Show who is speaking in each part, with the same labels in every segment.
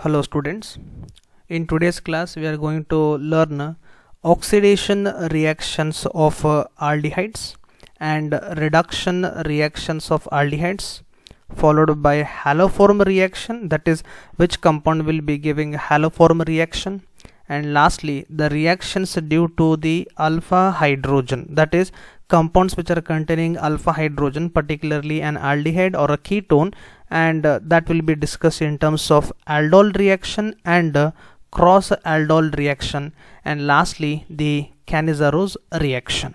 Speaker 1: hello students in today's class we are going to learn oxidation reactions of uh, aldehydes and reduction reactions of aldehydes followed by haloform reaction that is which compound will be giving haloform reaction and lastly the reactions due to the alpha hydrogen that is compounds which are containing alpha hydrogen particularly an aldehyde or a ketone and uh, that will be discussed in terms of aldol reaction and uh, cross aldol reaction and lastly the Canizaro's reaction.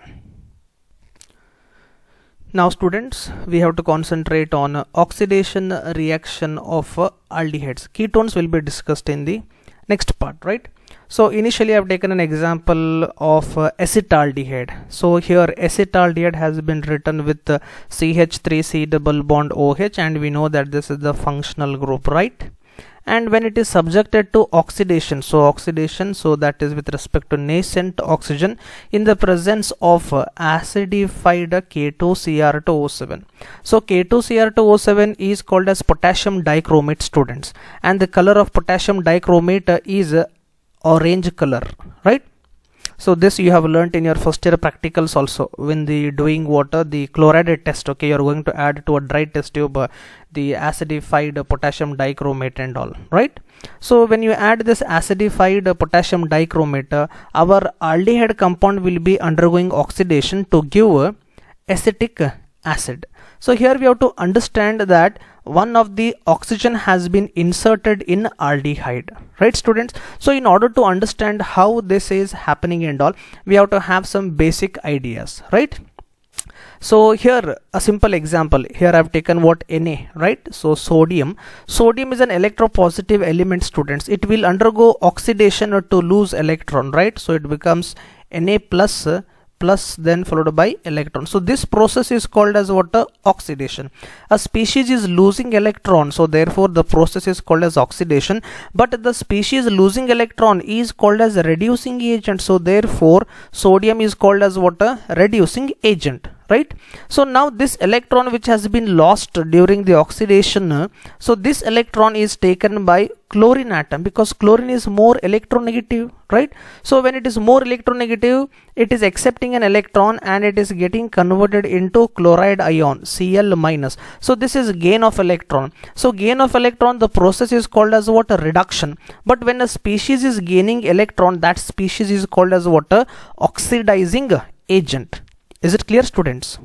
Speaker 1: Now students, we have to concentrate on uh, oxidation reaction of uh, aldehydes. Ketones will be discussed in the next part, right? so initially I've taken an example of uh, acetaldehyde so here acetaldehyde has been written with uh, CH3C double bond OH and we know that this is the functional group right and when it is subjected to oxidation so oxidation so that is with respect to nascent oxygen in the presence of uh, acidified K2Cr2O7 so K2Cr2O7 is called as potassium dichromate students and the color of potassium dichromate uh, is uh, orange color right so this you have learnt in your first year practicals also when the doing water the chloride test okay you're going to add to a dry test tube uh, the acidified potassium dichromate and all right so when you add this acidified potassium dichromate our aldehyde compound will be undergoing oxidation to give uh, acetic acid so here we have to understand that one of the oxygen has been inserted in aldehyde right students so in order to understand how this is happening and all we have to have some basic ideas right so here a simple example here I've taken what Na right so sodium sodium is an electropositive element students it will undergo oxidation to lose electron right so it becomes Na plus plus then followed by electron so this process is called as what uh, oxidation a species is losing electron so therefore the process is called as oxidation but the species losing electron is called as reducing agent so therefore sodium is called as what a reducing agent right so now this electron which has been lost during the oxidation so this electron is taken by chlorine atom because chlorine is more electronegative right so when it is more electronegative it is accepting an electron and it is getting converted into chloride ion Cl minus so this is gain of electron so gain of electron the process is called as what a reduction but when a species is gaining electron that species is called as what a oxidizing agent is it clear students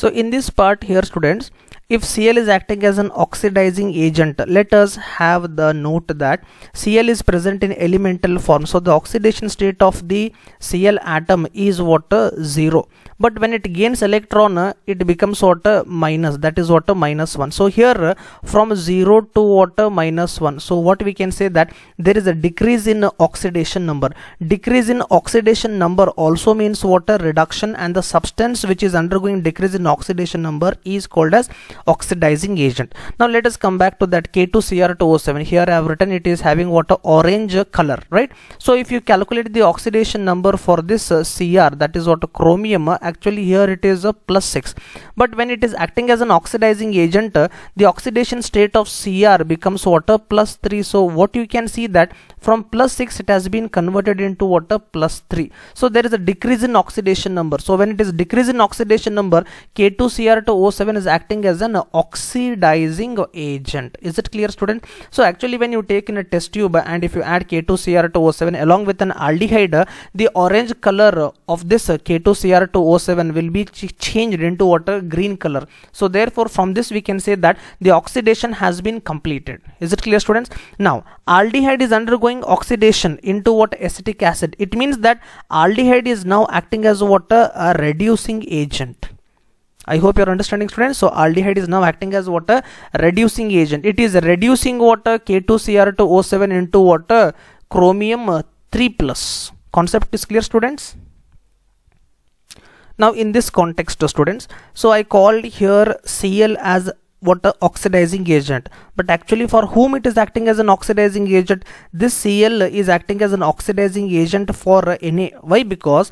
Speaker 1: so in this part here students if Cl is acting as an oxidizing agent let us have the note that Cl is present in elemental form so the oxidation state of the Cl atom is what uh, zero but when it gains electron it becomes what minus that is what minus 1 so here from 0 to what minus 1 so what we can say that there is a decrease in oxidation number decrease in oxidation number also means water reduction and the substance which is undergoing decrease in oxidation number is called as oxidizing agent now let us come back to that K2Cr2O7 here I have written it is having what orange color right so if you calculate the oxidation number for this uh, Cr that is what chromium uh, actually here it is a plus 6 but when it is acting as an oxidizing agent uh, the oxidation state of Cr becomes water plus 3 so what you can see that from plus 6 it has been converted into water 3 so there is a decrease in oxidation number so when it is decrease in oxidation number K2Cr2O7 is acting as an oxidizing agent is it clear student so actually when you take in a test tube and if you add K2Cr2O7 along with an aldehyde the orange color of this K2Cr2O7 will be ch changed into water green color so therefore from this we can say that the oxidation has been completed is it clear students now aldehyde is undergoing undergoing oxidation into what acetic acid it means that aldehyde is now acting as what a, uh, a reducing agent I hope you're understanding students. So aldehyde is now acting as water uh, reducing agent. It is reducing water uh, K2Cr2O7 into water chromium 3 plus. Concept is clear students. Now in this context students, so I called here Cl as what a oxidizing agent but actually for whom it is acting as an oxidizing agent this cl is acting as an oxidizing agent for Na. why because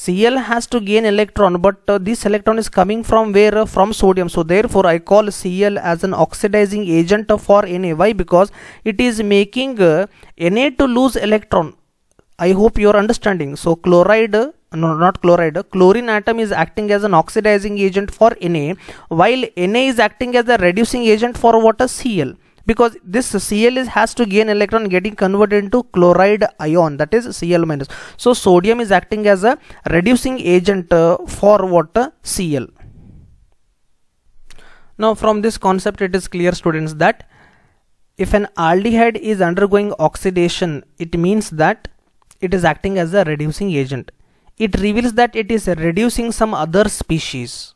Speaker 1: Cl has to gain electron but uh, this electron is coming from where from sodium so therefore I call Cl as an oxidizing agent for Na why because it is making uh, Na to lose electron I hope you are understanding so chloride no, not chloride chlorine atom is acting as an oxidizing agent for Na while Na is acting as a reducing agent for water Cl because this Cl is, has to gain electron getting converted into chloride ion that is Cl minus so sodium is acting as a reducing agent uh, for water Cl now from this concept it is clear students that if an aldehyde is undergoing oxidation it means that it is acting as a reducing agent it reveals that it is reducing some other species.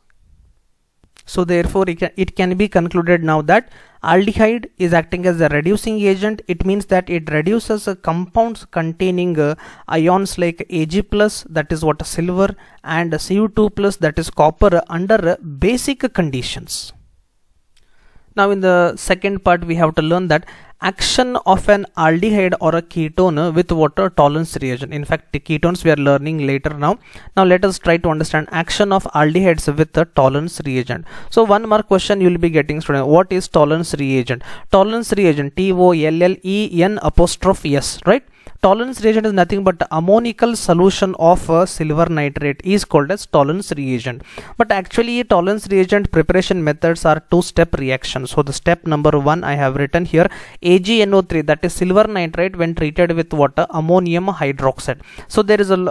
Speaker 1: So therefore it can, it can be concluded now that aldehyde is acting as a reducing agent. It means that it reduces compounds containing uh, ions like Ag plus that is what silver and CO2 plus that is copper under uh, basic conditions. Now in the second part we have to learn that action of an aldehyde or a ketone with water tolerance reaction in fact ketones we are learning later now now let us try to understand action of aldehydes with a tolerance reagent so one more question you will be getting student what is tolerance reagent tolerance reagent t o l l e n apostrophe s right tolerance reagent is nothing but ammonical solution of uh, silver nitrate is called as tolerance reagent but actually tolerance reagent preparation methods are two step reaction so the step number one I have written here AgNO3 that is silver nitrate when treated with water ammonium hydroxide so there is a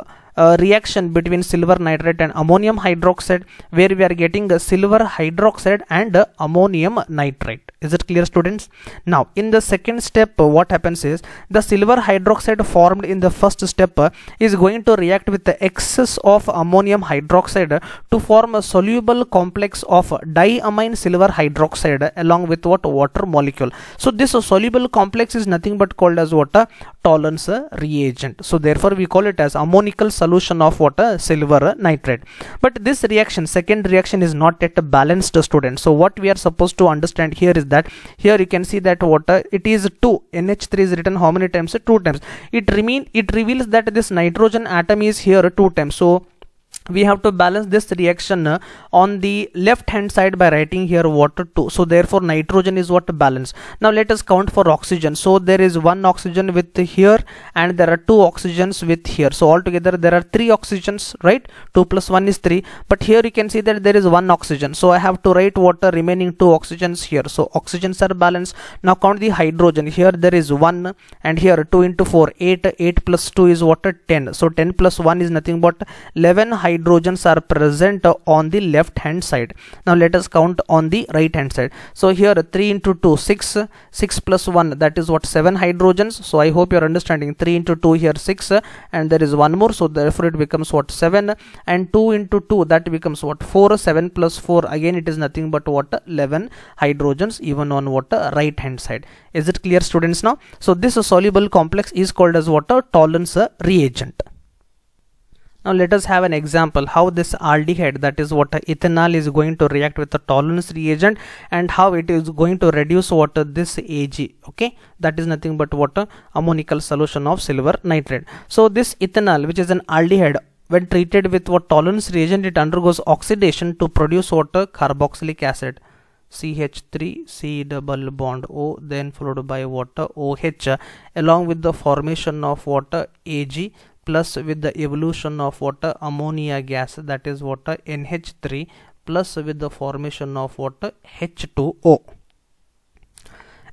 Speaker 1: reaction between silver nitrate and ammonium hydroxide where we are getting silver hydroxide and ammonium nitrate is it clear students now in the second step uh, what happens is the silver hydroxide formed in the first step uh, is going to react with the excess of ammonium hydroxide to form a soluble complex of diamine silver hydroxide along with what water molecule so this soluble complex is nothing but called as water tolerance reagent. So therefore we call it as ammonical solution of water silver nitrate. But this reaction, second reaction is not yet balanced student. So what we are supposed to understand here is that here you can see that water it is 2 NH3 is written how many times? 2 times. It remain it reveals that this nitrogen atom is here 2 times. So we have to balance this reaction uh, on the left hand side by writing here water 2 so therefore nitrogen is what balance now let us count for oxygen so there is one oxygen with here and there are two oxygens with here so altogether there are three oxygens right 2 plus 1 is 3 but here you can see that there is one oxygen so I have to write water remaining two oxygens here so oxygens are balanced now count the hydrogen here there is one and here 2 into 4 8 8 plus 2 is water 10 so 10 plus 1 is nothing but 11 hydrogen hydrogens are present on the left hand side now let us count on the right hand side so here 3 into 2 6 6 plus 1 that is what 7 hydrogens so i hope you're understanding 3 into 2 here 6 and there is one more so therefore it becomes what 7 and 2 into 2 that becomes what 4 7 plus 4 again it is nothing but what 11 hydrogens even on what right hand side is it clear students now so this soluble complex is called as what a tollens reagent now let us have an example how this aldehyde that is what ethanol is going to react with the tolerance reagent and how it is going to reduce water this Ag okay that is nothing but water ammonical solution of silver nitrate. So this ethanol which is an aldehyde when treated with what tolerance reagent it undergoes oxidation to produce water carboxylic acid CH3 C double bond O then followed by water OH along with the formation of water Ag plus with the evolution of what ammonia gas that is what NH3 plus with the formation of what H2O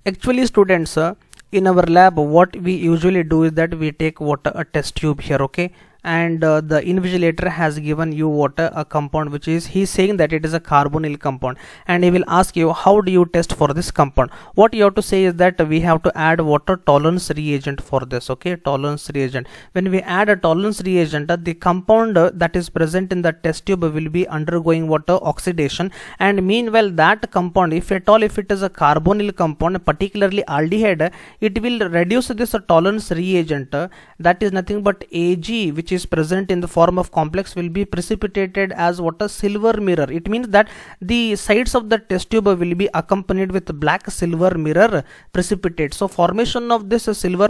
Speaker 1: actually students uh, in our lab what we usually do is that we take what a test tube here okay and uh, the invigilator has given you water a compound which is he's saying that it is a carbonyl compound and he will ask you how do you test for this compound what you have to say is that we have to add water tolerance reagent for this okay tolerance reagent when we add a tolerance reagent uh, the compound uh, that is present in the test tube will be undergoing water oxidation and meanwhile that compound if at all if it is a carbonyl compound particularly aldehyde it will reduce this tolerance reagent uh, that is nothing but Ag which which is present in the form of complex will be precipitated as what a silver mirror it means that the sides of the test tube will be accompanied with black silver mirror precipitate so formation of this silver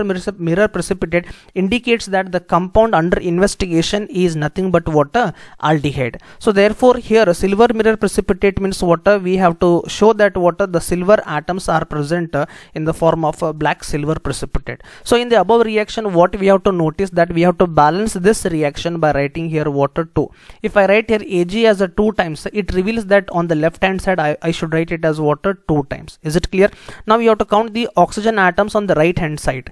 Speaker 1: mirror precipitate indicates that the compound under investigation is nothing but water aldehyde so therefore here silver mirror precipitate means water we have to show that water the silver atoms are present in the form of black silver precipitate so in the above reaction what we have to notice that we have to balance this this reaction by writing here water 2 if I write here Ag as a 2 times it reveals that on the left hand side I, I should write it as water 2 times is it clear now you have to count the oxygen atoms on the right hand side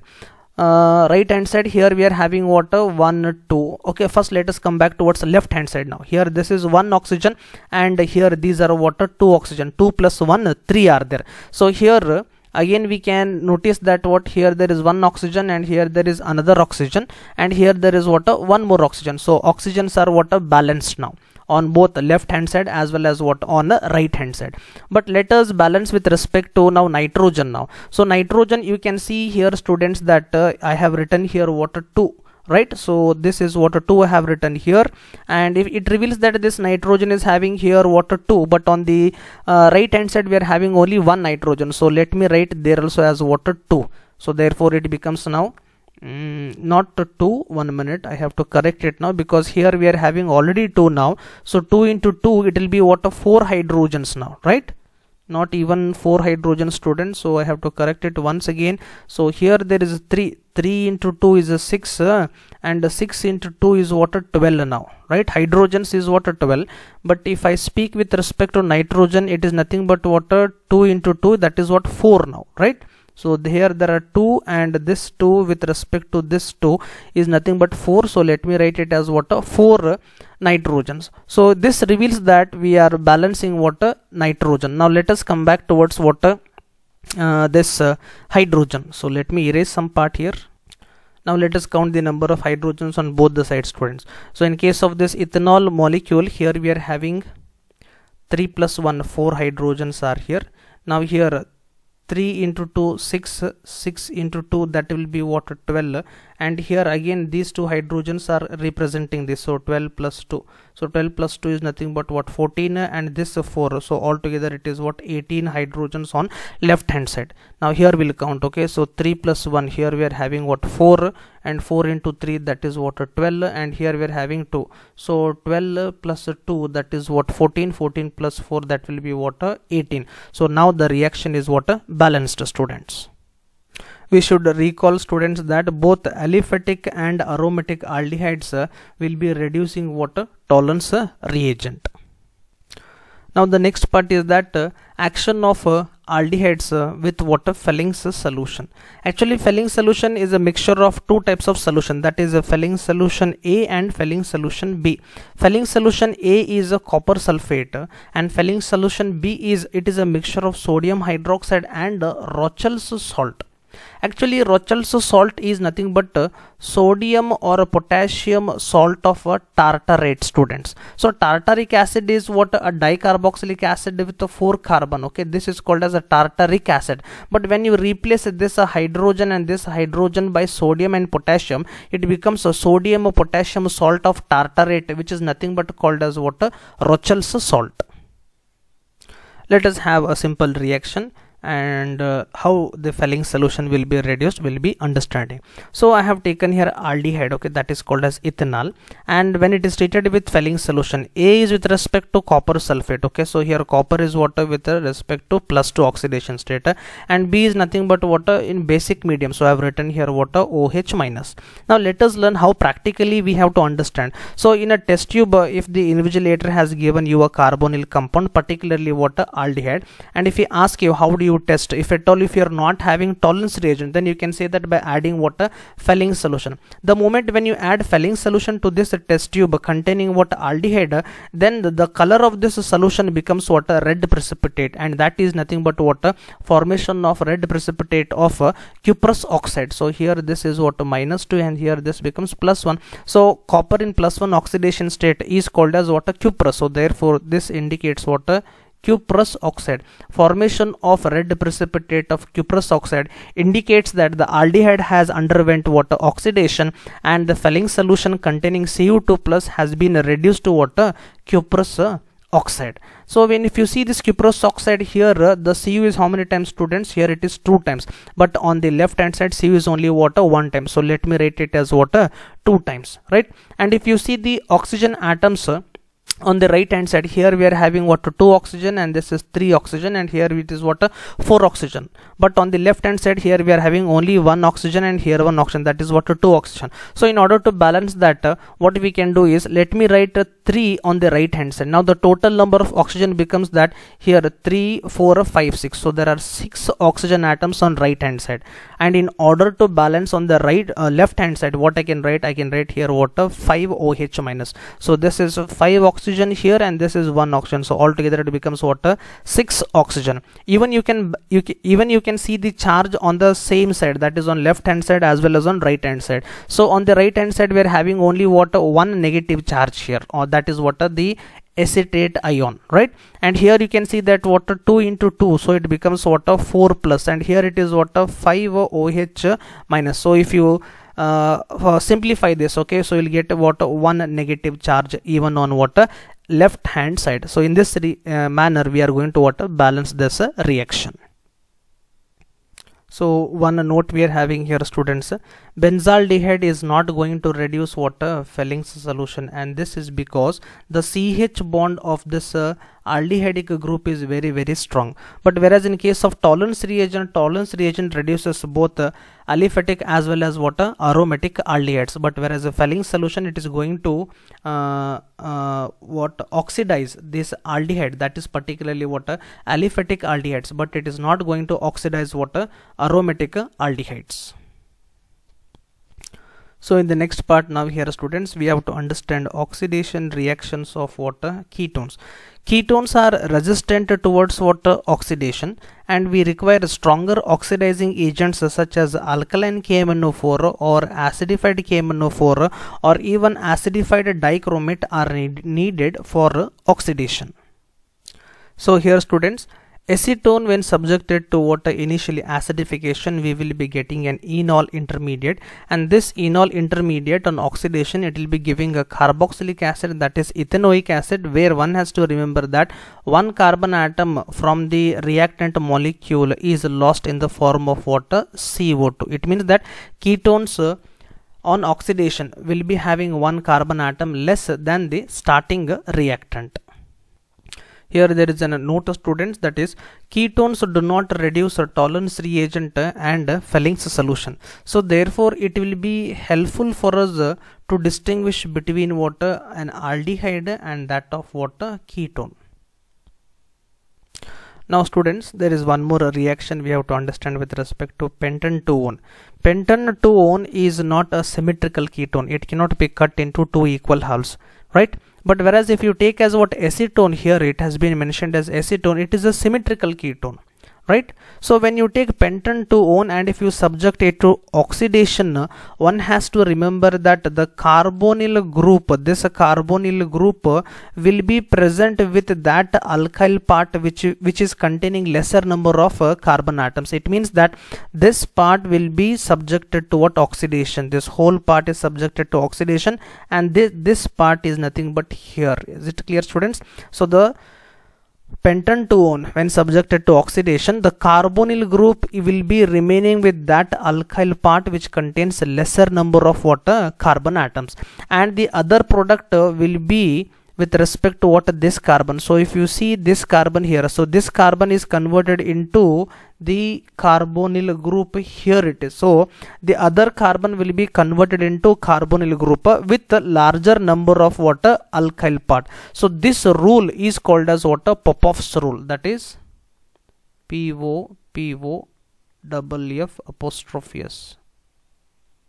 Speaker 1: uh, right hand side here we are having water 1 2 okay first let us come back towards the left hand side now here this is 1 oxygen and here these are water 2 oxygen 2 plus 1 3 are there so here again we can notice that what here there is one oxygen and here there is another oxygen and here there is what a one more oxygen so oxygens are what a balanced now on both left hand side as well as what on the right hand side but let us balance with respect to now nitrogen now so nitrogen you can see here students that uh, i have written here water 2 right so this is water 2 I have written here and if it reveals that this nitrogen is having here water 2 but on the uh, right hand side we are having only one nitrogen so let me write there also as water 2 so therefore it becomes now Mm, not 2 one minute I have to correct it now because here we are having already 2 now so 2 into 2 it will be water 4 hydrogens now right not even four hydrogen students so i have to correct it once again so here there is three three into two is a six uh, and six into two is what a 12 now right hydrogens is what a 12 but if i speak with respect to nitrogen it is nothing but water two into two that is what four now right so here there are two and this two with respect to this two is nothing but four so let me write it as what four nitrogens so this reveals that we are balancing water nitrogen now let us come back towards water uh, this uh, hydrogen so let me erase some part here now let us count the number of hydrogens on both the sides students so in case of this ethanol molecule here we are having 3 plus 1 4 hydrogens are here now here 3 into 2 6 6 into 2 that will be what 12 and here again these two hydrogens are representing this so 12 plus 2 so 12 plus 2 is nothing but what 14 and this 4 so altogether it is what 18 hydrogens on left hand side now here we'll count okay so 3 plus 1 here we are having what 4 and 4 into 3 that is what 12 and here we are having 2 so 12 plus 2 that is what 14 14 plus 4 that will be what 18 so now the reaction is what balanced students we should recall students that both aliphatic and aromatic aldehydes will be reducing water tolerance reagent now the next part is that uh, action of uh, aldehydes uh, with water Fellings solution. Actually Fellings solution is a mixture of two types of solution that is felling Fellings solution A and Fellings solution B. Fellings solution A is a copper sulfate and Fellings solution B is it is a mixture of sodium hydroxide and Rochel's salt actually Rochel's salt is nothing but uh, sodium or potassium salt of uh, tartarate students so tartaric acid is what a dicarboxylic acid with a four carbon okay this is called as a tartaric acid but when you replace this uh, hydrogen and this hydrogen by sodium and potassium it becomes a sodium potassium salt of tartarate which is nothing but called as what uh, Rochel's salt let us have a simple reaction and uh, how the felling solution will be reduced will be understanding so i have taken here aldehyde okay that is called as ethanol and when it is treated with felling solution a is with respect to copper sulfate okay so here copper is water with respect to plus 2 oxidation state and b is nothing but water in basic medium so i have written here water oh minus now let us learn how practically we have to understand so in a test tube uh, if the invigilator has given you a carbonyl compound particularly water aldehyde and if he asks you how do you test if at all if you are not having tolerance reagent then you can say that by adding water Felling solution the moment when you add Felling solution to this test tube containing what aldehyde then the, the color of this solution becomes what a red precipitate and that is nothing but what a formation of red precipitate of uh, cuprous oxide so here this is what minus 2 and here this becomes plus 1 so copper in plus 1 oxidation state is called as what a cuprous so therefore this indicates what a cuprous oxide. Formation of red precipitate of cuprous oxide indicates that the aldehyde has underwent water oxidation and the failing solution containing CO2 plus has been reduced to water cuprous oxide so when if you see this cuprous oxide here the cu is how many times students here it is two times but on the left hand side cu is only water one time so let me write it as water two times right and if you see the oxygen atoms on the right hand side here we are having what two oxygen and this is three oxygen and here it is what four oxygen but on the left hand side here we are having only one oxygen and here one oxygen that is what two oxygen so in order to balance that uh, what we can do is let me write uh, three on the right hand side now the total number of oxygen becomes that here three four five six so there are six oxygen atoms on right hand side and in order to balance on the right uh, left hand side what i can write i can write here water five oh minus so this is five oxygen oxygen here and this is one oxygen so altogether it becomes what uh, six oxygen even you can you can, even you can see the charge on the same side that is on left hand side as well as on right hand side so on the right hand side we are having only what uh, one negative charge here or that is what uh, the acetate ion right and here you can see that water uh, 2 into 2 so it becomes water uh, 4 plus and here it is water uh, 5 OH minus so if you uh, uh, simplify this okay so you'll get what one negative charge even on what left hand side so in this uh, manner we are going to what balance this uh, reaction so one note we are having here students benzaldehyde is not going to reduce water Felling's solution and this is because the CH bond of this uh, aldehydic group is very very strong but whereas in case of tolerance reagent tolerance reagent reduces both uh, aliphatic as well as what uh, aromatic aldehydes but whereas a Felling solution it is going to uh, uh, what oxidize this aldehyde that is particularly what uh, aliphatic aldehydes but it is not going to oxidize what uh, aromatic aldehydes so in the next part now here students we have to understand oxidation reactions of water ketones. Ketones are resistant towards water oxidation and we require stronger oxidizing agents such as alkaline KMNO4 or acidified KMNO4 or even acidified dichromate are need needed for oxidation. So here students Acetone when subjected to water initially acidification we will be getting an enol intermediate and this enol intermediate on oxidation it will be giving a carboxylic acid that is ethanoic acid where one has to remember that one carbon atom from the reactant molecule is lost in the form of water CO2. It means that ketones on oxidation will be having one carbon atom less than the starting reactant here there is a note of students that is ketones do not reduce tolerance reagent and Phalinx solution so therefore it will be helpful for us uh, to distinguish between what an aldehyde and that of what ketone now students, there is one more reaction we have to understand with respect to pentan 2-one. Pentan 2-one is not a symmetrical ketone. It cannot be cut into two equal halves, right? but whereas if you take as what acetone here it has been mentioned as acetone it is a symmetrical ketone right so when you take pentan to one and if you subject it to oxidation one has to remember that the carbonyl group this carbonyl group will be present with that alkyl part which which is containing lesser number of uh, carbon atoms it means that this part will be subjected to what oxidation this whole part is subjected to oxidation and this this part is nothing but here is it clear students so the Pentan-2-one, when subjected to oxidation the carbonyl group will be remaining with that alkyl part which contains lesser number of water carbon atoms and the other product uh, will be with respect to what this carbon so if you see this carbon here so this carbon is converted into the carbonyl group here it is so the other carbon will be converted into carbonyl group with larger number of what alkyl part so this rule is called as what popov's rule that is p o p o double f apostrophe s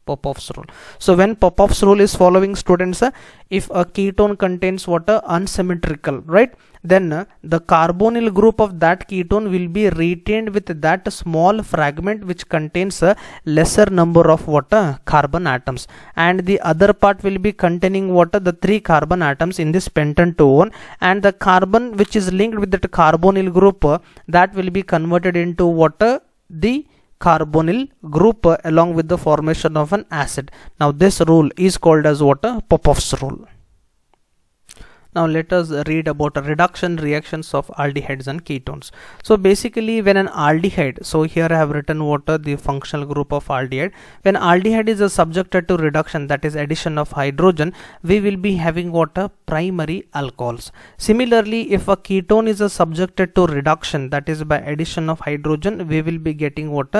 Speaker 1: Popov's rule. So when Popov's rule is following students, uh, if a ketone contains water unsymmetrical, right, then uh, the carbonyl group of that ketone will be retained with that small fragment which contains a lesser number of water carbon atoms and the other part will be containing water the three carbon atoms in this pentanone, and the carbon which is linked with that carbonyl group uh, that will be converted into water the carbonyl group along with the formation of an acid. Now this rule is called as what? Popov's rule now let us read about reduction reactions of aldehydes and ketones so basically when an aldehyde so here I have written what the functional group of aldehyde when aldehyde is subjected to reduction that is addition of hydrogen we will be having what primary alcohols similarly if a ketone is subjected to reduction that is by addition of hydrogen we will be getting what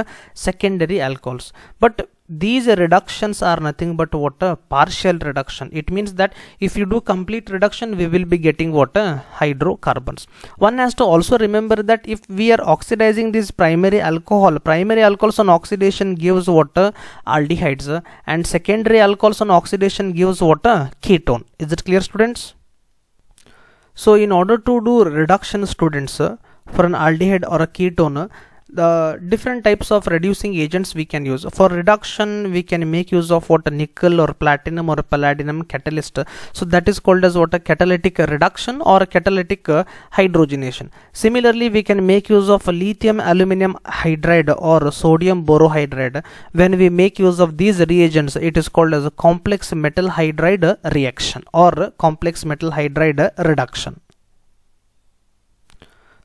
Speaker 1: secondary alcohols but these reductions are nothing but what a partial reduction it means that if you do complete reduction we will be getting what a hydrocarbons one has to also remember that if we are oxidizing this primary alcohol primary alcohols on oxidation gives water aldehydes and secondary alcohols on oxidation gives water ketone is it clear students so in order to do reduction students for an aldehyde or a ketone the different types of reducing agents we can use for reduction we can make use of what a nickel or platinum or palladium catalyst so that is called as what a catalytic reduction or catalytic hydrogenation similarly we can make use of lithium aluminum hydride or sodium borohydride when we make use of these reagents it is called as a complex metal hydride reaction or complex metal hydride reduction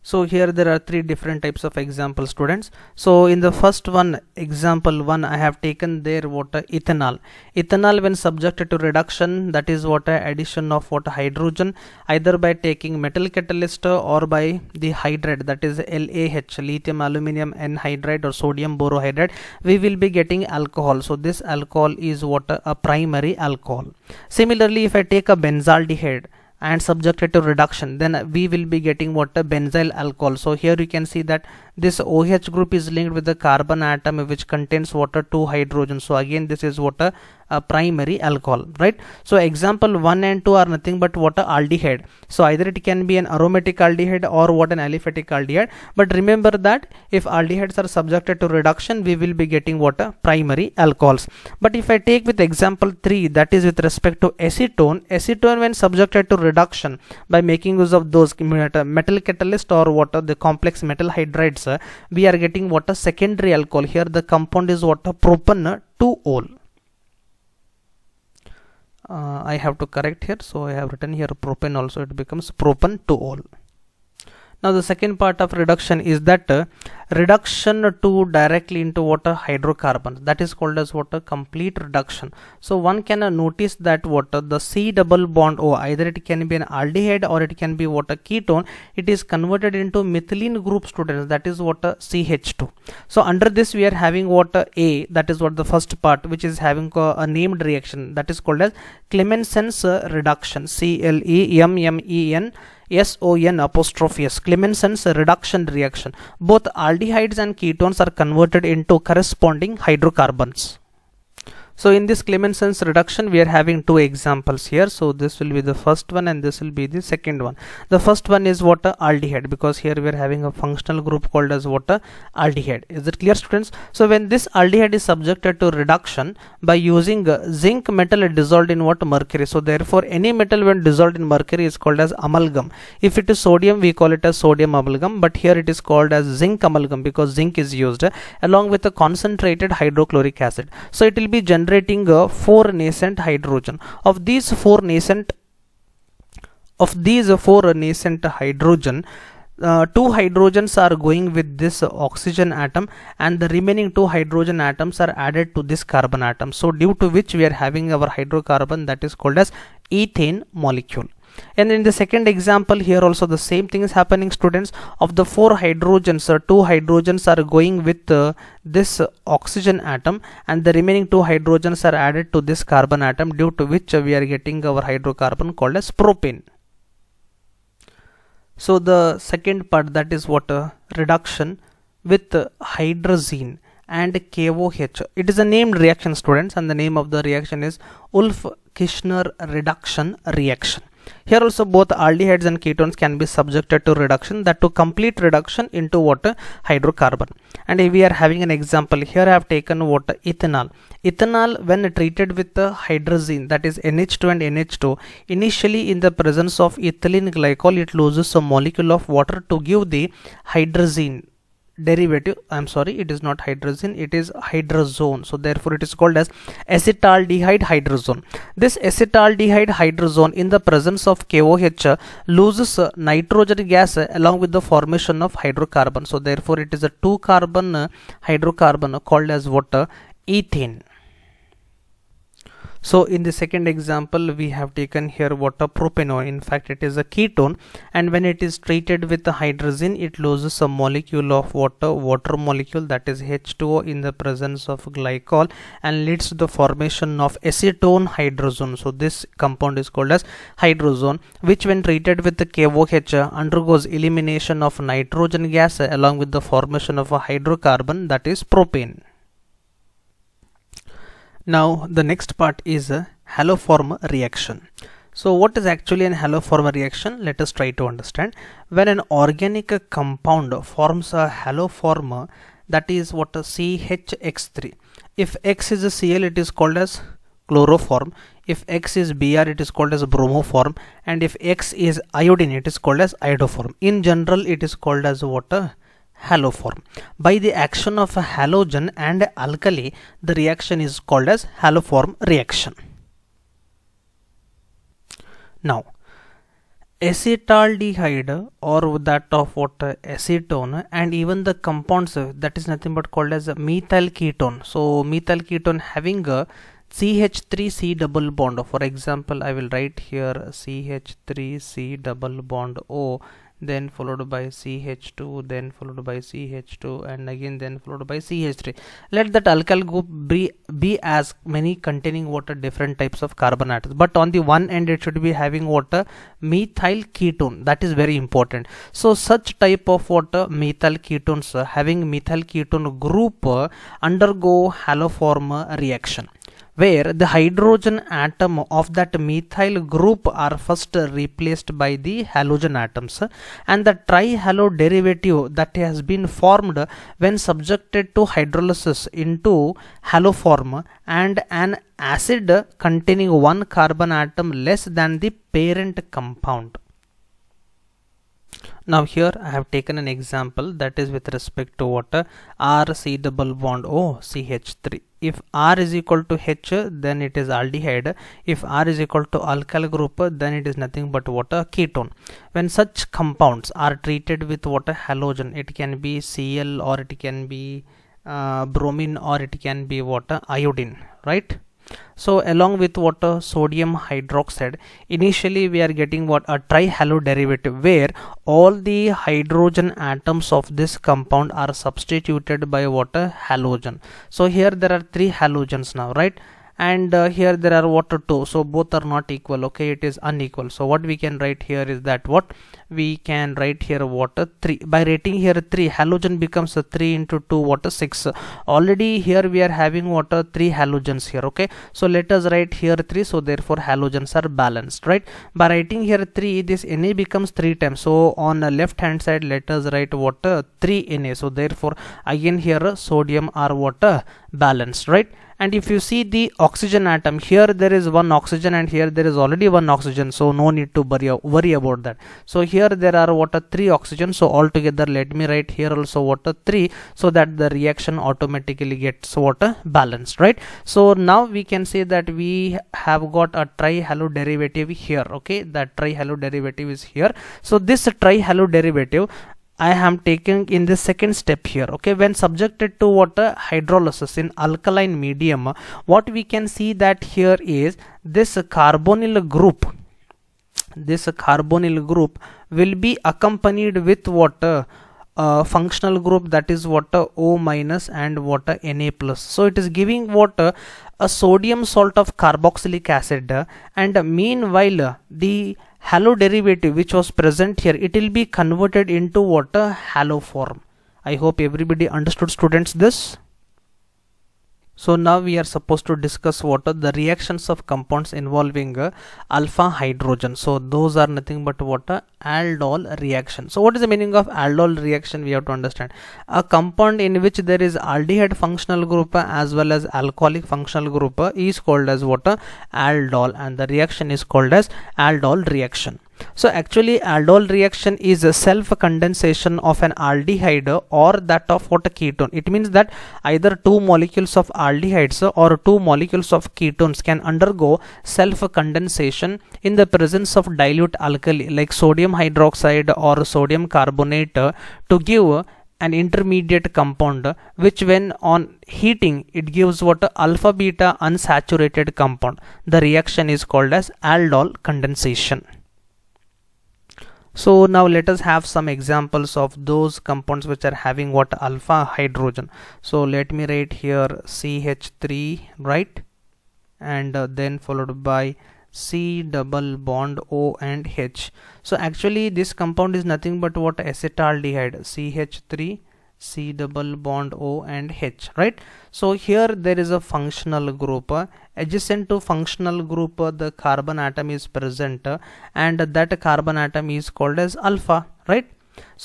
Speaker 1: so here there are three different types of example students so in the first one example one i have taken there what ethanol ethanol when subjected to reduction that is what addition of what hydrogen either by taking metal catalyst or by the hydride, that is LAH lithium aluminium anhydride or sodium borohydride we will be getting alcohol so this alcohol is what a primary alcohol similarly if i take a benzaldehyde and subjected to reduction then we will be getting what a benzyl alcohol so here you can see that this OH group is linked with the carbon atom which contains water two hydrogen so again this is what a a primary alcohol right so example 1 and 2 are nothing but what a aldehyde so either it can be an aromatic aldehyde or what an aliphatic aldehyde but remember that if aldehydes are subjected to reduction we will be getting what a primary alcohols but if i take with example 3 that is with respect to acetone acetone when subjected to reduction by making use of those metal catalyst or what the complex metal hydrides we are getting what a secondary alcohol here the compound is what a propan 2 ol uh, I have to correct here so I have written here propane also it becomes propane to all now the second part of reduction is that uh, reduction to directly into water hydrocarbon that is called as water complete reduction so one can uh, notice that water the C double bond O either it can be an aldehyde or it can be water ketone it is converted into methylene group students that is water CH2 so under this we are having water A that is what the first part which is having a, a named reaction that is called as Clemensens uh, reduction C L E M M E N SON apostrophe S Clemenson's reduction reaction. Both aldehydes and ketones are converted into corresponding hydrocarbons so in this Clemenson's reduction we are having two examples here so this will be the first one and this will be the second one the first one is what aldehyde because here we are having a functional group called as what aldehyde is it clear students so when this aldehyde is subjected to reduction by using uh, zinc metal dissolved in what mercury so therefore any metal when dissolved in mercury is called as amalgam if it is sodium we call it as sodium amalgam but here it is called as zinc amalgam because zinc is used along with a concentrated hydrochloric acid so it will be generated generating a four nascent hydrogen of these four nascent of these four nascent hydrogen uh, two hydrogens are going with this oxygen atom and the remaining two hydrogen atoms are added to this carbon atom so due to which we are having our hydrocarbon that is called as ethane molecule and in the second example here also the same thing is happening students of the four hydrogens or uh, two hydrogens are going with uh, this oxygen atom and the remaining two hydrogens are added to this carbon atom due to which we are getting our hydrocarbon called as propane so the second part that is what uh, reduction with uh, hydrazine and KOH. It is a named reaction students and the name of the reaction is ulf kishner reduction reaction. Here also both aldehydes and ketones can be subjected to reduction that to complete reduction into water hydrocarbon. And we are having an example here I have taken water ethanol. Ethanol when treated with the hydrazine that is NH2 and NH2 initially in the presence of ethylene glycol it loses a molecule of water to give the hydrazine derivative i'm sorry it is not hydrogen it is hydrazone so therefore it is called as acetaldehyde hydrazone this acetaldehyde hydrazone in the presence of KOH loses uh, nitrogen gas uh, along with the formation of hydrocarbon so therefore it is a two carbon uh, hydrocarbon called as water ethane so in the second example we have taken here water propanol in fact it is a ketone and when it is treated with the hydrogen it loses a molecule of water water molecule that is H2O in the presence of glycol and leads to the formation of acetone hydrazone so this compound is called as hydrazone which when treated with the KOH undergoes elimination of nitrogen gas along with the formation of a hydrocarbon that is propane now the next part is a haloform reaction. So what is actually an haloform reaction? Let us try to understand. When an organic compound forms a haloform that is what a CHX3. If X is a Cl it is called as chloroform. If X is Br it is called as bromoform and if X is iodine it is called as iodoform. In general it is called as what halo form. By the action of a halogen and alkali, the reaction is called as haloform reaction. Now, acetaldehyde or that of what acetone and even the compounds that is nothing but called as methyl ketone. So, methyl ketone having a CH3C double bond. For example, I will write here CH3C double bond O then followed by CH2 then followed by CH2 and again then followed by CH3 let that alkyl group be, be as many containing water different types of carbon atoms but on the one end it should be having water methyl ketone that is very important so such type of water methyl ketones having methyl ketone group uh, undergo haloform reaction where the hydrogen atom of that methyl group are first replaced by the halogen atoms and the trihalo derivative that has been formed when subjected to hydrolysis into haloform and an acid containing one carbon atom less than the parent compound now here I have taken an example that is with respect to water R C double bond O CH3 if R is equal to H then it is aldehyde if R is equal to alkyl group then it is nothing but water ketone when such compounds are treated with water halogen it can be Cl or it can be uh, bromine or it can be water iodine right so along with what uh, sodium hydroxide initially we are getting what a trihalo derivative where all the hydrogen atoms of this compound are substituted by water uh, halogen so here there are three halogens now right and uh, here there are water two so both are not equal okay it is unequal so what we can write here is that what we can write here water 3 by writing here 3 halogen becomes a 3 into 2 water 6 already here we are having water 3 halogens here okay so let us write here 3 so therefore halogens are balanced right by writing here 3 this Na becomes 3 times so on the left hand side let us write water 3 Na so therefore again here sodium or water balanced right and if you see the oxygen atom here there is one oxygen and here there is already one oxygen so no need to worry, worry about that so here there are what are three oxygen so altogether let me write here also what are three so that the reaction automatically gets what a balanced right so now we can say that we have got a trihalo derivative here okay that trihalo derivative is here so this trihalo derivative I am taking in the second step here okay when subjected to water hydrolysis in alkaline medium what we can see that here is this carbonyl group this carbonyl group will be accompanied with water uh, functional group that is water O minus and water Na plus so it is giving water a sodium salt of carboxylic acid and meanwhile the halo derivative which was present here it will be converted into what a halo form i hope everybody understood students this so now we are supposed to discuss what are the reactions of compounds involving uh, alpha hydrogen. So those are nothing but what a uh, aldol reaction. So what is the meaning of aldol reaction? We have to understand a compound in which there is aldehyde functional group uh, as well as alcoholic functional group uh, is called as what a uh, aldol and the reaction is called as aldol reaction. So actually aldol reaction is a self-condensation of an aldehyde or that of what a ketone. It means that either two molecules of aldehydes or two molecules of ketones can undergo self-condensation in the presence of dilute alkali like sodium hydroxide or sodium carbonate to give an intermediate compound which when on heating it gives what alpha beta unsaturated compound the reaction is called as aldol condensation so now let us have some examples of those compounds which are having what alpha hydrogen so let me write here ch3 right and uh, then followed by C double bond O and H so actually this compound is nothing but what acetaldehyde CH3 C double bond O and H right so here there is a functional group adjacent to functional group the carbon atom is present and that carbon atom is called as alpha right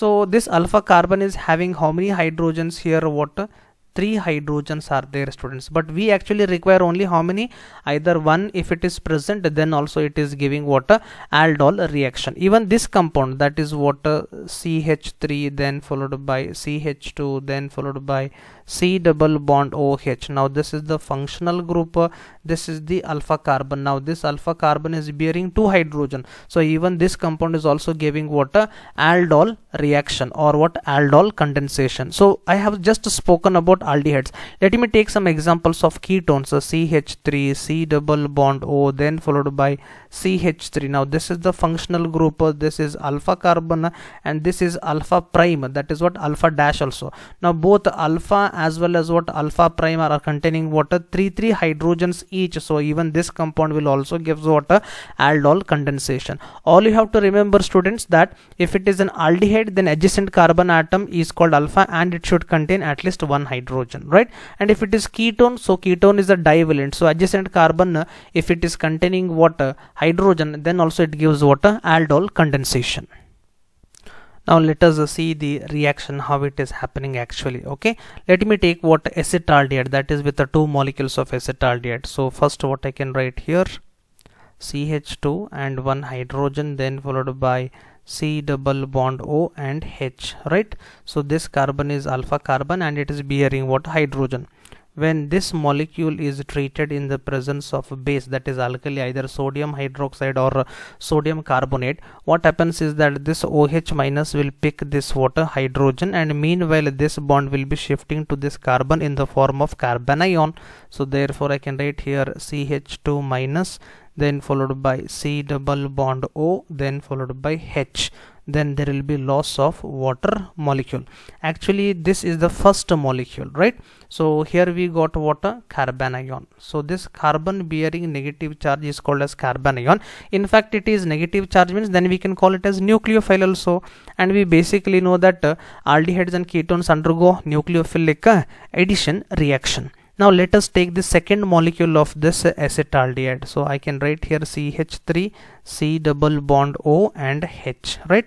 Speaker 1: so this alpha carbon is having how many hydrogens here what three hydrogens are there students but we actually require only how many either one if it is present then also it is giving what a aldol reaction even this compound that is what a CH3 then followed by CH2 then followed by C double bond OH now this is the functional group uh, this is the alpha carbon now this alpha carbon is bearing two hydrogen so even this compound is also giving what a aldol reaction or what aldol condensation so I have just spoken about aldehydes let me take some examples of ketones so ch3 c double bond o then followed by ch3 now this is the functional group this is alpha carbon and this is alpha prime that is what alpha dash also now both alpha as well as what alpha prime are containing water three three hydrogens each so even this compound will also gives water. aldol condensation all you have to remember students that if it is an aldehyde then adjacent carbon atom is called alpha and it should contain at least one hydrogen hydrogen right and if it is ketone so ketone is a divalent so adjacent carbon if it is containing water hydrogen then also it gives water aldol condensation now let us see the reaction how it is happening actually okay let me take what acetaldehyde that is with the two molecules of acetaldehyde so first what I can write here CH2 and one hydrogen then followed by C double bond O and H right so this carbon is alpha carbon and it is bearing what hydrogen when this molecule is treated in the presence of base that is alkali either sodium hydroxide or sodium carbonate what happens is that this OH minus will pick this water hydrogen and meanwhile this bond will be shifting to this carbon in the form of carbon ion so therefore I can write here CH2 minus then followed by C double bond O then followed by H then there will be loss of water molecule actually this is the first molecule right so here we got water carbon ion so this carbon bearing negative charge is called as carbon ion in fact it is negative charge means then we can call it as nucleophile also and we basically know that uh, aldehydes and ketones undergo nucleophilic uh, addition reaction now let us take the second molecule of this acetaldehyde so i can write here ch3 c double bond o and h right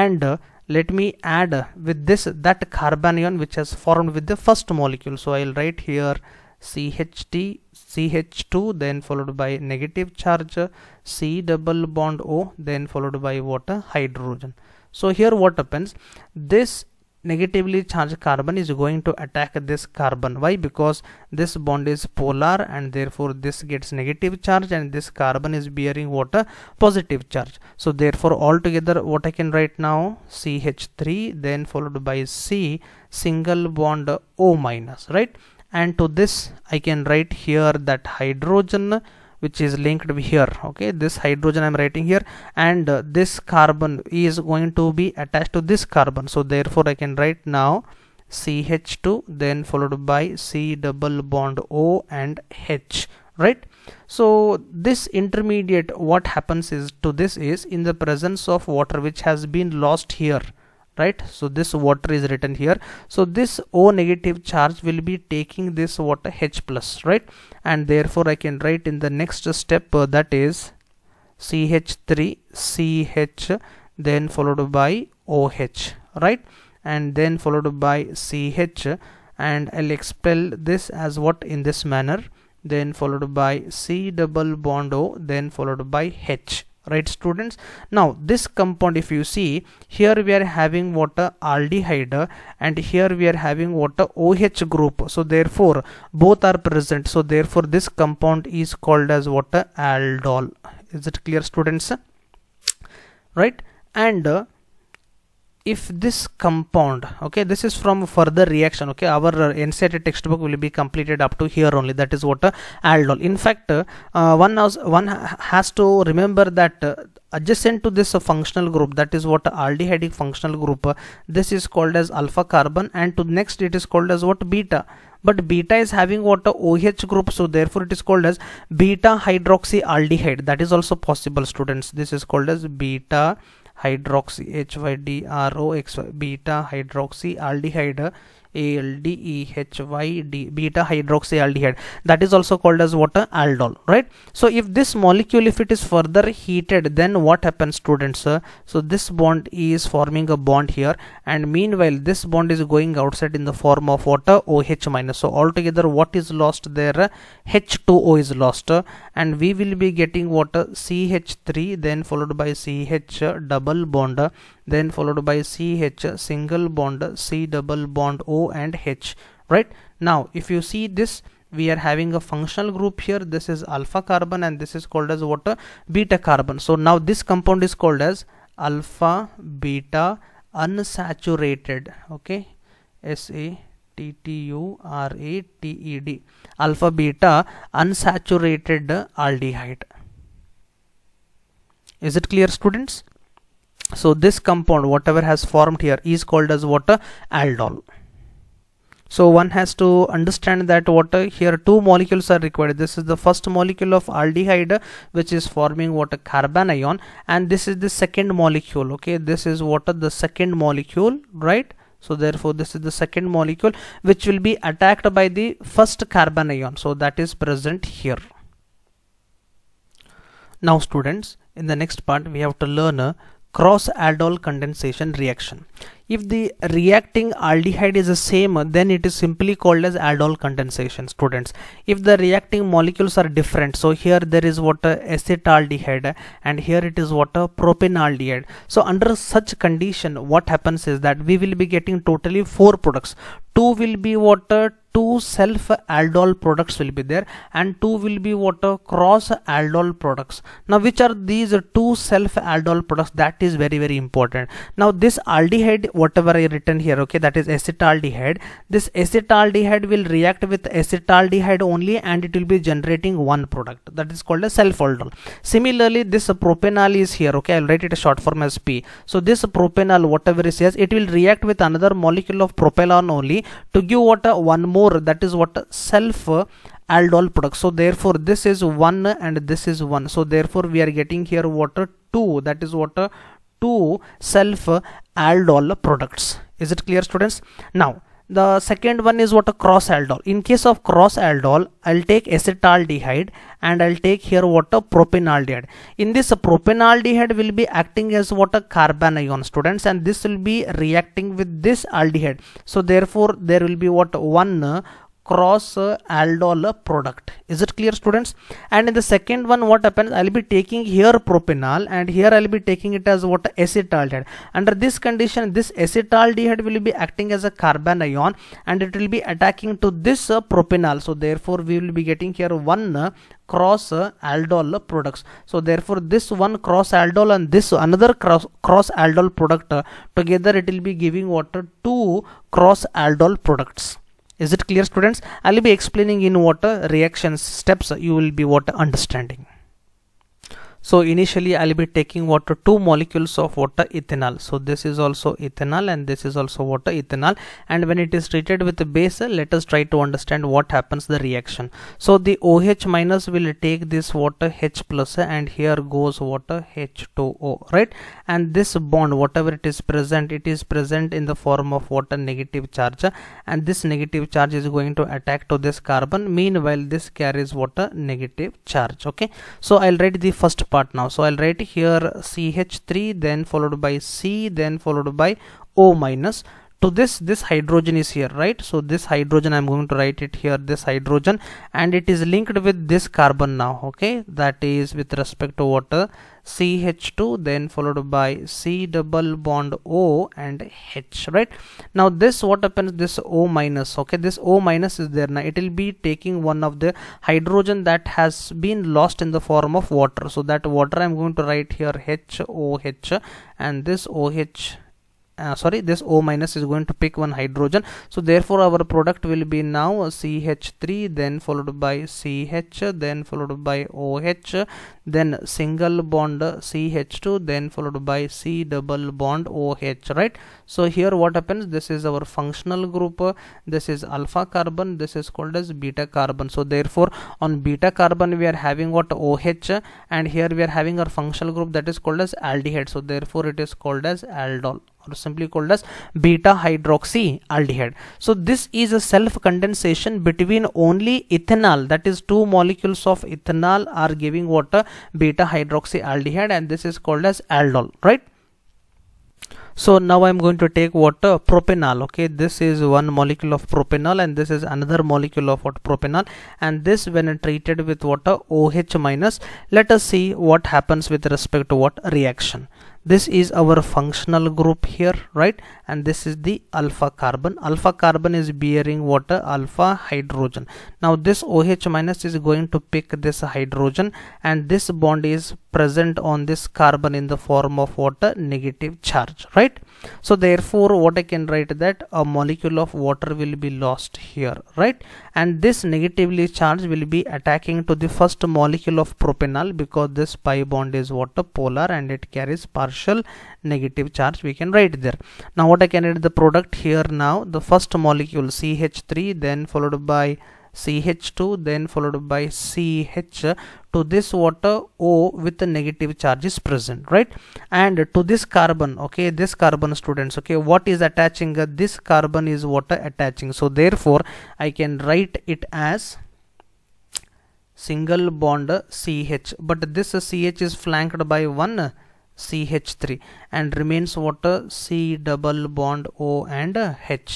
Speaker 1: and uh, let me add with this that carbanion which has formed with the first molecule so i'll write here CHT CH2 then followed by negative charge C double bond O then followed by water hydrogen so here what happens this negatively charged carbon is going to attack this carbon why because this bond is polar and therefore this gets negative charge and this carbon is bearing what a positive charge so therefore altogether what i can write now ch3 then followed by c single bond o minus right and to this i can write here that hydrogen which is linked here okay this hydrogen i'm writing here and uh, this carbon is going to be attached to this carbon so therefore i can write now CH2 then followed by C double bond O and H right so this intermediate what happens is to this is in the presence of water which has been lost here right so this water is written here so this o negative charge will be taking this water h plus right and therefore i can write in the next step uh, that is ch3 ch then followed by oh right and then followed by ch and i'll expel this as what in this manner then followed by c double bond o then followed by h right students now this compound if you see here we are having water aldehyde and here we are having water OH group so therefore both are present so therefore this compound is called as water aldol is it clear students right and uh, if this compound okay this is from further reaction okay our inserted textbook will be completed up to here only that is what uh, aldol in fact uh, uh one has one has to remember that uh, adjacent to this uh, functional group that is what aldehyde functional group uh, this is called as alpha carbon and to next it is called as what beta but beta is having what a uh, OH group so therefore it is called as beta hydroxy aldehyde that is also possible students this is called as beta hydroxy HYDROX beta hydroxy aldehyde ALDEHYD beta hydroxyaldehyde that is also called as water aldol right so if this molecule if it is further heated then what happens students uh, so this bond is forming a bond here and meanwhile this bond is going outside in the form of water OH minus so altogether what is lost there H2O is lost uh, and we will be getting water CH3 then followed by CH double bond then followed by CH single bond C double bond O and H right now if you see this we are having a functional group here this is alpha carbon and this is called as what beta carbon so now this compound is called as alpha beta unsaturated okay S A T T U R A T E D alpha beta unsaturated aldehyde is it clear students so this compound whatever has formed here is called as what aldol so one has to understand that water here two molecules are required this is the first molecule of aldehyde which is forming water carbon ion and this is the second molecule okay this is water the second molecule right so therefore this is the second molecule which will be attacked by the first carbon ion so that is present here now students in the next part we have to learn uh, cross aldol condensation reaction if the reacting aldehyde is the same then it is simply called as aldol condensation students if the reacting molecules are different so here there is what uh, acetaldehyde and here it is what a uh, propanaldehyde so under such condition what happens is that we will be getting totally four products two will be what uh, two self aldol products will be there and two will be what cross aldol products now which are these two self aldol products that is very very important now this aldehyde whatever I written here okay that is acetaldehyde this acetaldehyde will react with acetaldehyde only and it will be generating one product that is called a self aldol. similarly this propanol is here okay I'll write it short form as P so this propanol whatever it says it will react with another molecule of propylon only to give what a, one more that is what self aldol product so therefore this is 1 and this is 1 so therefore we are getting here water 2 that is water to self aldol products is it clear students now the second one is what a cross aldol in case of cross aldol i'll take acetaldehyde and i'll take here what a propanaldehyde in this propanaldehyde will be acting as what a carbon ion students and this will be reacting with this aldehyde so therefore there will be what one cross aldol product is it clear students and in the second one what happens i'll be taking here propanol and here i'll be taking it as what acetaldehyde under this condition this acetaldehyde will be acting as a carbon ion and it will be attacking to this uh, propanol so therefore we will be getting here one uh, cross uh, aldol products so therefore this one cross aldol and this another cross cross aldol product uh, together it will be giving what two cross aldol products is it clear students i'll be explaining in what reaction steps you will be what understanding so initially i'll be taking water two molecules of water ethanol so this is also ethanol and this is also water ethanol and when it is treated with the base let us try to understand what happens the reaction so the oh minus will take this water h plus and here goes water h2o right and this bond whatever it is present it is present in the form of water negative charge and this negative charge is going to attack to this carbon meanwhile this carries water negative charge okay so i'll write the first part now so I'll write here CH3 then followed by C then followed by O minus to this this hydrogen is here right so this hydrogen i'm going to write it here this hydrogen and it is linked with this carbon now okay that is with respect to water CH2 then followed by C double bond O and H right now this what happens this O minus okay this O minus is there now it will be taking one of the hydrogen that has been lost in the form of water so that water I'm going to write here HOH and this OH uh, sorry this O minus is going to pick one hydrogen so therefore our product will be now CH3 then followed by CH then followed by OH then single bond CH2 then followed by C double bond OH right so here what happens this is our functional group this is alpha carbon this is called as beta carbon so therefore on beta carbon we are having what OH and here we are having our functional group that is called as aldehyde so therefore it is called as aldol or simply called as beta hydroxy aldehyde so this is a self condensation between only ethanol that is two molecules of ethanol are giving water beta hydroxy aldehyde and this is called as aldol right so now i'm going to take water propanol okay this is one molecule of propanol and this is another molecule of what propanol and this when treated with water oh minus let us see what happens with respect to what reaction this is our functional group here right and this is the alpha carbon alpha carbon is bearing water alpha hydrogen now this OH minus is going to pick this hydrogen and this bond is present on this carbon in the form of water negative charge right so therefore what I can write that a molecule of water will be lost here right and this negatively charge will be attacking to the first molecule of propanol because this pi bond is water polar and it carries partial negative charge we can write there now what I can write the product here now the first molecule CH3 then followed by CH2 then followed by CH to this water O with the negative charge is present right and to this carbon okay this carbon students okay what is attaching this carbon is water attaching so therefore I can write it as single bond CH but this CH is flanked by one CH3 and remains water C double bond O and H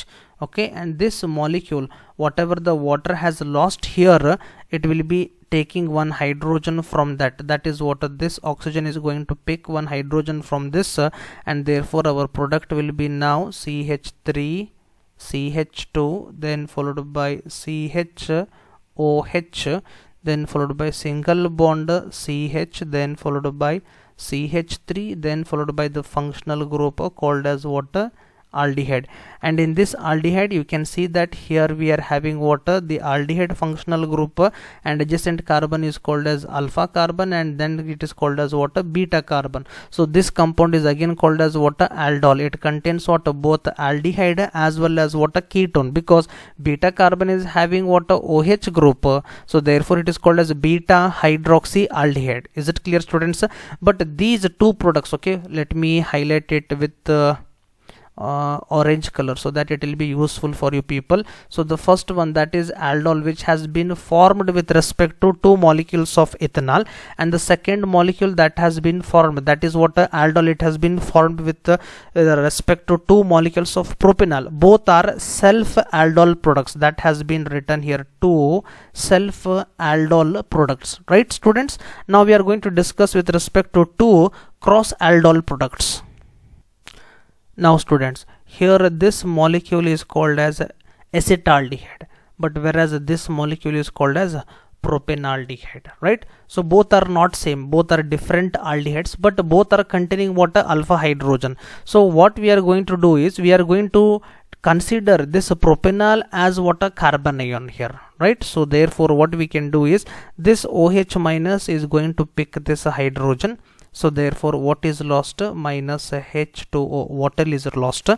Speaker 1: okay and this molecule whatever the water has lost here it will be taking one hydrogen from that that is water. this oxygen is going to pick one hydrogen from this and therefore our product will be now CH3 CH2 then followed by CHOH then followed by single bond CH then followed by CH3 then followed by the functional group called as what aldehyde and in this aldehyde you can see that here we are having water the aldehyde functional group and adjacent carbon is called as alpha carbon and then it is called as water beta carbon so this compound is again called as water aldol it contains water both aldehyde as well as water ketone because beta carbon is having water OH group so therefore it is called as beta hydroxy aldehyde is it clear students but these two products okay let me highlight it with uh, uh, orange color so that it will be useful for you people so the first one that is aldol which has been formed with respect to two molecules of ethanol and the second molecule that has been formed that is what uh, aldol it has been formed with uh, respect to two molecules of propanol both are self aldol products that has been written here two self aldol products right students now we are going to discuss with respect to two cross aldol products now students here this molecule is called as acetaldehyde but whereas this molecule is called as propanaldehyde right so both are not same both are different aldehydes but both are containing what alpha hydrogen so what we are going to do is we are going to consider this propanol as what a carbon ion here right so therefore what we can do is this OH minus is going to pick this hydrogen so therefore what is lost minus H2O water is lost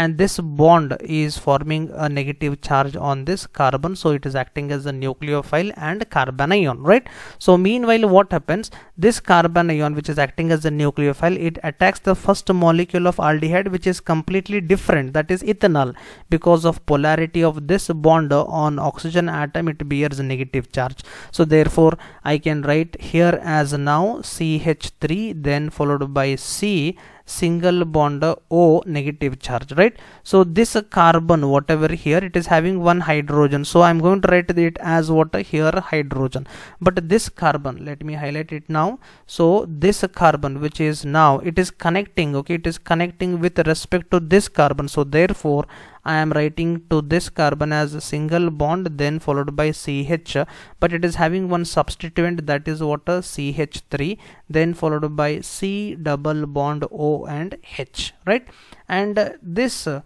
Speaker 1: and this bond is forming a negative charge on this carbon so it is acting as a nucleophile and carbon ion right so meanwhile what happens this carbon ion which is acting as a nucleophile it attacks the first molecule of aldehyde which is completely different that is ethanol because of polarity of this bond on oxygen atom it bears a negative charge so therefore I can write here as now CH3 then followed by C single bond O negative charge right so this carbon whatever here it is having one hydrogen so I'm going to write it as what here hydrogen but this carbon let me highlight it now so this carbon which is now it is connecting okay it is connecting with respect to this carbon so therefore I am writing to this carbon as a single bond then followed by CH but it is having one substituent that is what a CH3 then followed by C double bond O and H right and uh, this uh,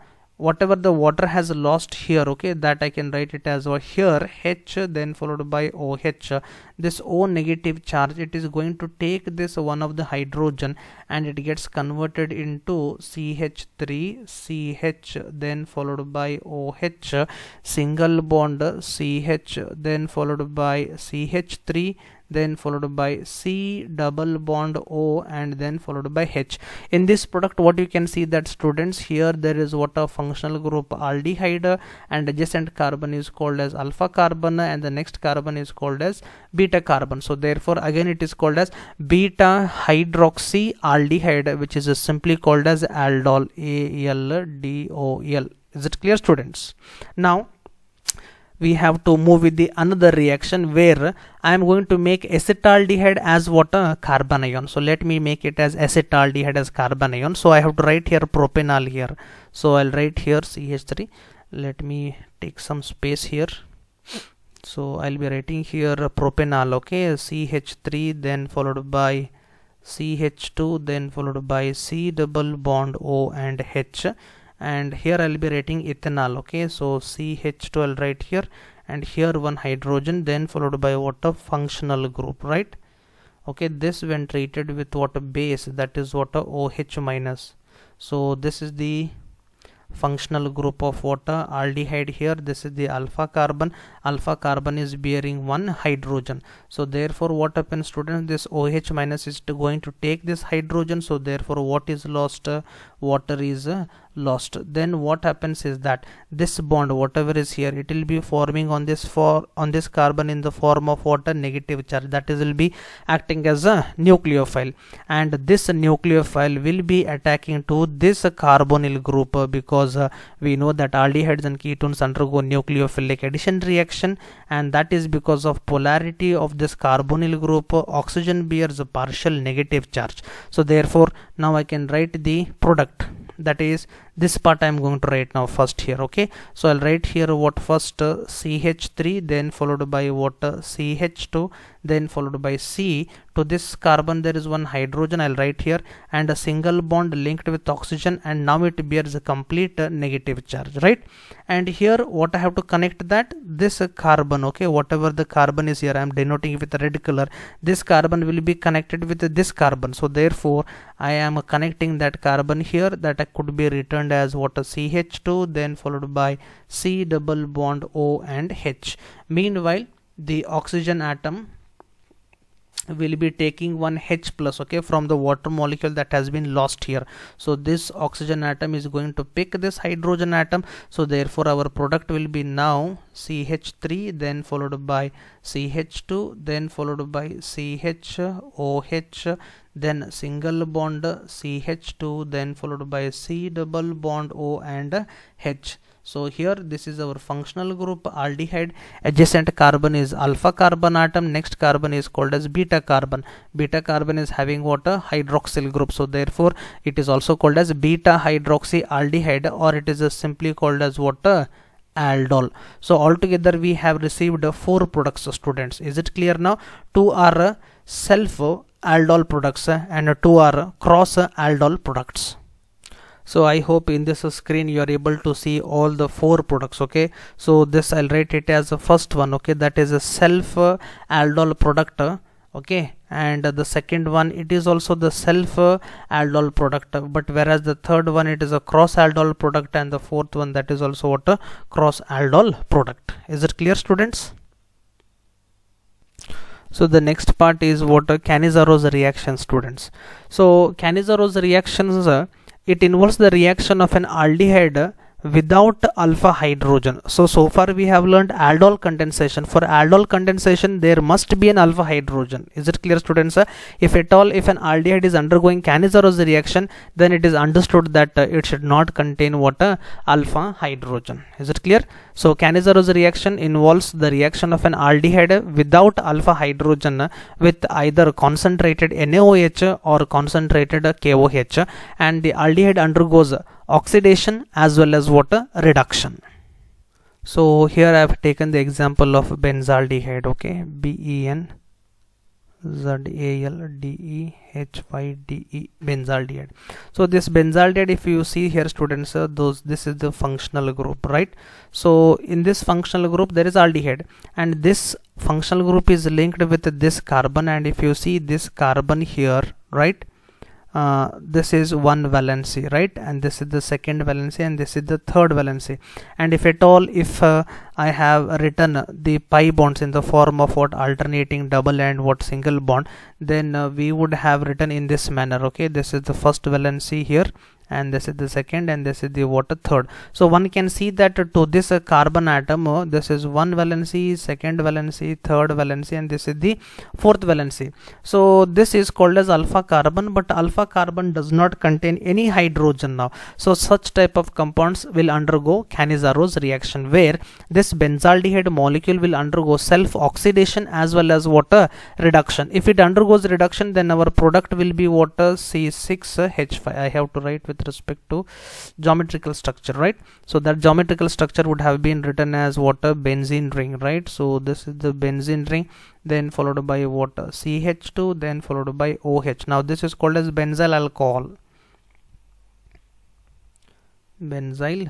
Speaker 1: whatever the water has lost here okay that I can write it as over here H then followed by OH this O negative charge it is going to take this one of the hydrogen and it gets converted into CH3 CH then followed by OH single bond CH then followed by CH3 then followed by C double bond O and then followed by H in this product what you can see that students here there is what a functional group aldehyde and adjacent carbon is called as alpha carbon and the next carbon is called as beta carbon so therefore again it is called as beta hydroxy aldehyde which is simply called as aldol A L D O L is it clear students now we have to move with the another reaction where I am going to make acetaldehyde as water carbon ion so let me make it as acetaldehyde as carbon ion so I have to write here propanol here so I'll write here CH3 let me take some space here so I'll be writing here propanol okay CH3 then followed by CH2 then followed by C double bond O and H and here I'll be writing ethanol okay so CH12 right here and here one hydrogen then followed by what a functional group right okay this when treated with water base that is water OH minus so this is the functional group of water aldehyde here this is the alpha carbon alpha carbon is bearing one hydrogen so therefore what happens students this OH minus is to going to take this hydrogen so therefore what is lost uh, water is uh, lost then what happens is that this bond whatever is here it will be forming on this for on this carbon in the form of water negative charge that is will be acting as a nucleophile and this nucleophile will be attacking to this carbonyl group uh, because uh, we know that aldehydes and ketones undergo nucleophilic addition reaction and that is because of polarity of this carbonyl group oxygen bears a partial negative charge so therefore now i can write the product that is this part i'm going to write now first here okay so i'll write here what first uh, ch3 then followed by what uh, ch2 then followed by c to this carbon there is one hydrogen i'll write here and a single bond linked with oxygen and now it bears a complete uh, negative charge right and here what i have to connect that this carbon okay whatever the carbon is here i'm denoting with red color this carbon will be connected with this carbon so therefore i am connecting that carbon here that could be returned as water, CH2 then followed by C double bond O and H. Meanwhile the oxygen atom will be taking one H plus okay from the water molecule that has been lost here so this oxygen atom is going to pick this hydrogen atom so therefore our product will be now CH3 then followed by CH2 then followed by CHOH then single bond CH2 then followed by C double bond O and H so here this is our functional group aldehyde adjacent carbon is alpha carbon atom next carbon is called as beta carbon beta carbon is having what a hydroxyl group so therefore it is also called as beta hydroxy aldehyde or it is simply called as what a aldol so altogether we have received four products students is it clear now two are self aldol products and two are cross aldol products so i hope in this screen you are able to see all the four products okay so this i'll write it as the first one okay that is a self uh, aldol product okay and the second one it is also the self uh, aldol product but whereas the third one it is a cross aldol product and the fourth one that is also what a cross aldol product is it clear students so the next part is what uh, Canizaro's reaction students so Canizaro's reactions uh, it involves the reaction of an aldehyde without alpha hydrogen so so far we have learned aldol condensation for aldol condensation there must be an alpha hydrogen is it clear students if at all if an aldehyde is undergoing Canizaro's reaction then it is understood that uh, it should not contain water, alpha hydrogen is it clear so Canizaro's reaction involves the reaction of an aldehyde without alpha hydrogen with either concentrated NaOH or concentrated KOH and the aldehyde undergoes oxidation as well as water reduction. So here I have taken the example of benzaldehyde okay BEN Z-A-L-D-E-H-Y-D-E benzaldehyde so this benzaldehyde if you see here students uh, those this is the functional group right so in this functional group there is aldehyde and this functional group is linked with this carbon and if you see this carbon here right uh, this is one valency right and this is the second valency and this is the third valency and if at all if uh, I have written uh, the pi bonds in the form of what alternating double and what single bond then uh, we would have written in this manner okay this is the first valency here and this is the second and this is the water third so one can see that to this carbon atom this is one valency second valency third valency and this is the fourth valency so this is called as alpha carbon but alpha carbon does not contain any hydrogen now so such type of compounds will undergo Cannizzaro's reaction where this benzaldehyde molecule will undergo self oxidation as well as water reduction if it undergoes reduction then our product will be water C6H5 I have to write with with respect to geometrical structure right so that geometrical structure would have been written as water benzene ring right so this is the benzene ring then followed by water CH2 then followed by OH now this is called as benzyl alcohol benzyl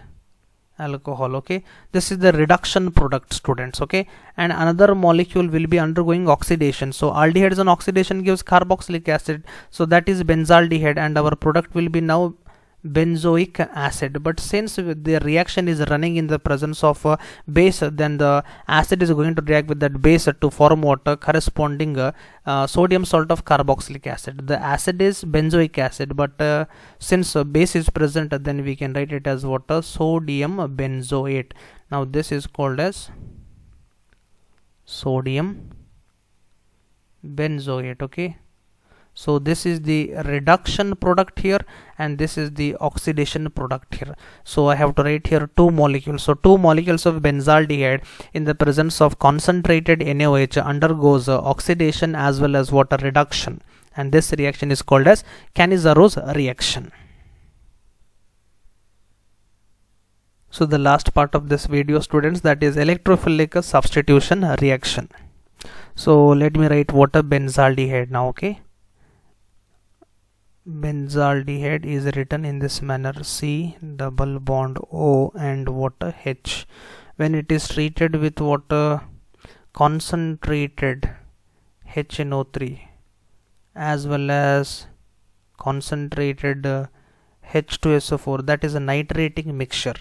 Speaker 1: alcohol okay this is the reduction product students okay and another molecule will be undergoing oxidation so aldehyde on oxidation gives carboxylic acid so that is benzaldehyde and our product will be now benzoic acid but since the reaction is running in the presence of a base then the acid is going to react with that base to form water uh, corresponding uh, uh, sodium salt of carboxylic acid the acid is benzoic acid but uh, since a base is present then we can write it as water uh, sodium benzoate now this is called as sodium benzoate okay so this is the reduction product here and this is the oxidation product here so i have to write here two molecules so two molecules of benzaldehyde in the presence of concentrated NaOH undergoes oxidation as well as water reduction and this reaction is called as Cannizzaro's reaction so the last part of this video students that is electrophilic substitution reaction so let me write water benzaldehyde now okay Benzaldehyde is written in this manner C double bond O and water H. When it is treated with water concentrated HNO3 as well as concentrated H2SO4 that is a nitrating mixture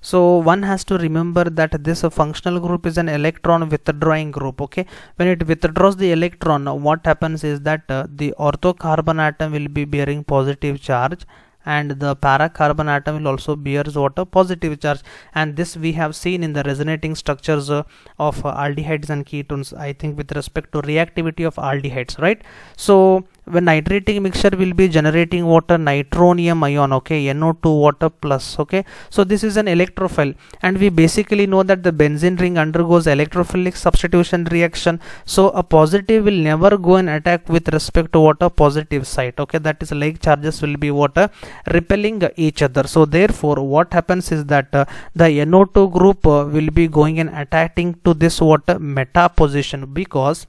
Speaker 1: so one has to remember that this functional group is an electron withdrawing group okay when it withdraws the electron what happens is that uh, the ortho carbon atom will be bearing positive charge and the para carbon atom will also bears what a positive charge and this we have seen in the resonating structures uh, of uh, aldehydes and ketones i think with respect to reactivity of aldehydes right so when nitrating mixture will be generating water nitronium ion okay NO2 water plus okay so this is an electrophile and we basically know that the benzene ring undergoes electrophilic substitution reaction so a positive will never go and attack with respect to water positive site, okay that is like charges will be water repelling each other so therefore what happens is that uh, the NO2 group uh, will be going and attacking to this water meta position because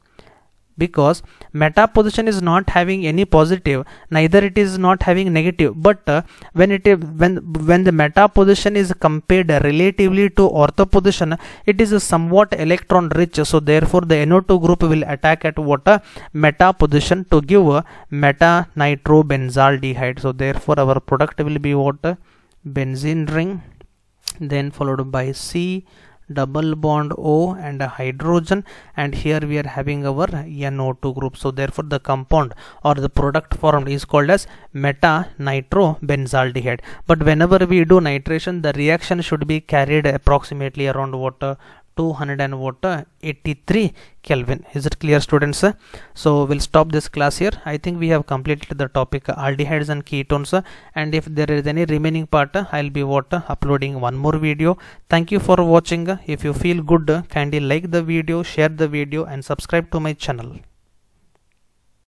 Speaker 1: because meta position is not having any positive neither it is not having negative but uh, when it when when the meta position is compared relatively to ortho position it is somewhat electron rich so therefore the NO2 group will attack at what a uh, meta position to give a uh, meta nitrobenzaldehyde so therefore our product will be what uh, benzene ring then followed by C double bond O and a hydrogen and here we are having our NO2 group so therefore the compound or the product formed is called as meta nitro benzaldehyde. but whenever we do nitration the reaction should be carried approximately around what uh, 283 Kelvin is it clear students so we'll stop this class here I think we have completed the topic aldehydes and ketones and if there is any remaining part I'll be what uploading one more video thank you for watching if you feel good kindly like the video share the video and subscribe to my channel